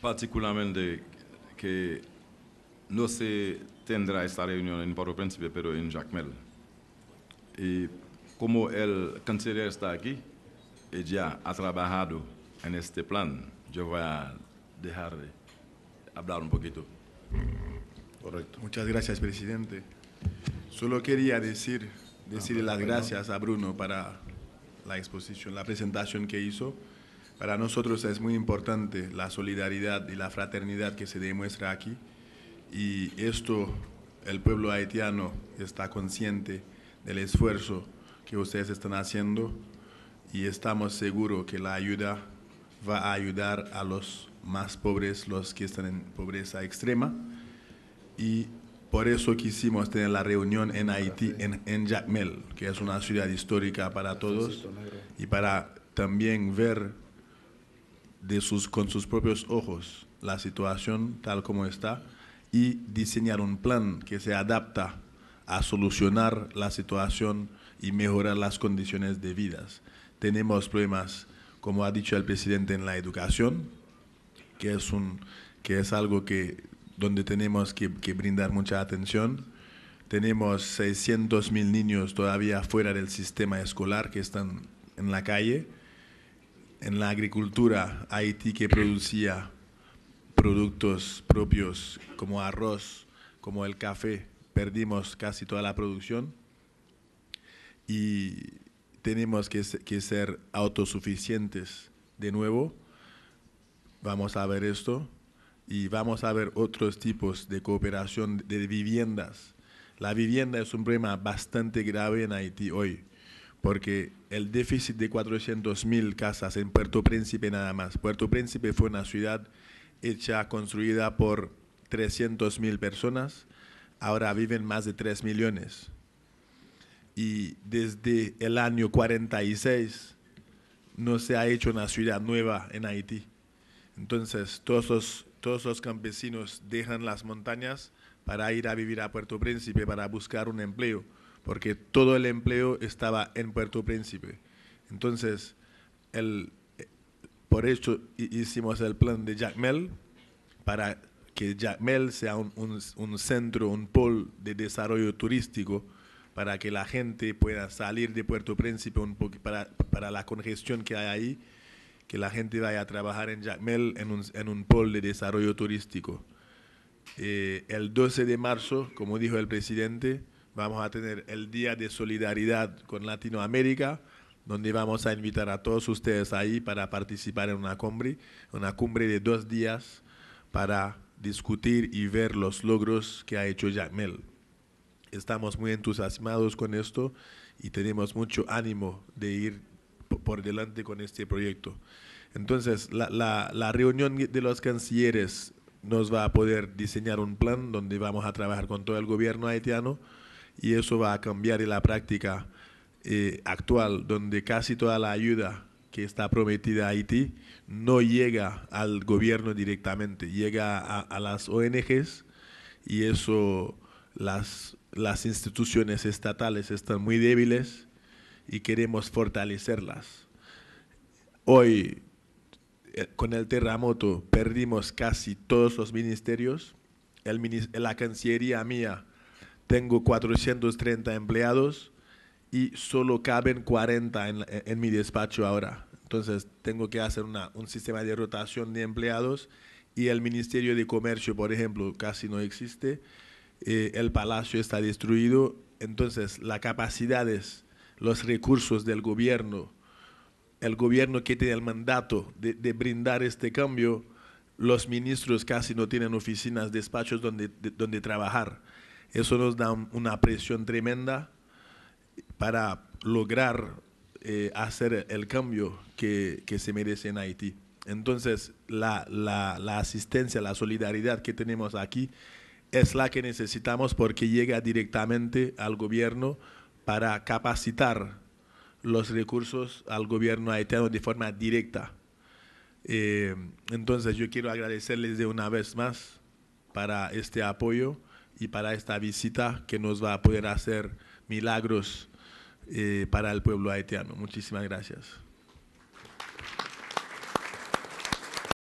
particularmente que no se tendrá esta reunión en Paro Príncipe, pero en Jacmel. Y como el canciller está aquí, ya ha trabajado en este plan. Yo voy a dejar de hablar un poquito. Correcto. Muchas gracias, presidente. Solo quería decir, ah, las gracias a Bruno para la exposición, la presentación que hizo. Para nosotros es muy importante la solidaridad y la fraternidad que se demuestra aquí y esto el pueblo haitiano está consciente del esfuerzo que ustedes están haciendo y estamos seguros que la ayuda va a ayudar a los más pobres, los que están en pobreza extrema. Y por eso quisimos tener la reunión en Haití, en, en que es una ciudad histórica para todos, y para también ver de sus, con sus propios ojos la situación tal como está y diseñar un plan que se adapta a solucionar la situación y mejorar las condiciones de vidas. Tenemos problemas, como ha dicho el presidente, en la educación, que es, un, que es algo que, donde tenemos que, que brindar mucha atención. Tenemos 600.000 niños todavía fuera del sistema escolar que están en la calle en la agricultura, Haití que producía productos propios como arroz, como el café, perdimos casi toda la producción y tenemos que, ser autosuficientes de nuevo. Vamos a ver esto y vamos a ver otros tipos de cooperación de viviendas. La vivienda es un problema bastante grave en Haití hoy porque el déficit de 400.000 casas en Puerto Príncipe nada más. Puerto Príncipe fue una ciudad hecha, construida por 300.000 personas, ahora viven más de 3 millones. Y desde el año 46 no se ha hecho una ciudad nueva en Haití. Entonces, todos los, todos los campesinos dejan las montañas para ir a vivir a Puerto Príncipe, para buscar un empleo porque todo el empleo estaba en Puerto Príncipe. Entonces, el, eh, por eso hicimos el plan de Jacmel para que Jacmel sea un, un, centro, un polo de desarrollo turístico para que la gente pueda salir de Puerto Príncipe un para, para, la congestión que hay ahí, que la gente vaya a trabajar en Jacmel en un, en un polo de desarrollo turístico. Eh, el 12 de marzo, como dijo el presidente, Vamos a tener el Día de Solidaridad con Latinoamérica, donde vamos a invitar a todos ustedes ahí para participar en una cumbre, una cumbre de dos días para discutir y ver los logros que ha hecho Jamel. Estamos muy entusiasmados con esto y tenemos mucho ánimo de ir por delante con este proyecto. Entonces, la, la reunión de los cancilleres nos va a poder diseñar un plan donde vamos a trabajar con todo el gobierno haitiano y eso va a cambiar en la práctica eh, actual, donde casi toda la ayuda que está prometida a Haití no llega al gobierno directamente, llega a, a las ONGs y eso las, las instituciones estatales están muy débiles y queremos fortalecerlas. Hoy, eh, con el terremoto, perdimos casi todos los ministerios. El, la Cancillería mía tengo 430 empleados y solo caben 40 en, mi despacho ahora. Entonces tengo que hacer un sistema de rotación de empleados y el Ministerio de Comercio, por ejemplo, casi no existe. Eh, el palacio está destruido. Entonces las capacidades, los recursos del gobierno, el gobierno que tiene el mandato de, brindar este cambio, los ministros casi no tienen oficinas, despachos donde, donde trabajar. Eso nos da una presión tremenda para lograr eh, hacer el cambio que, se merece en Haití. Entonces, la, asistencia, la solidaridad que tenemos aquí es la que necesitamos porque llega directamente al gobierno para capacitar los recursos al gobierno haitiano de forma directa. Eh, entonces yo quiero agradecerles de una vez más para este apoyo y para esta visita que nos va a poder hacer milagros eh, para el pueblo haitiano. Muchísimas gracias.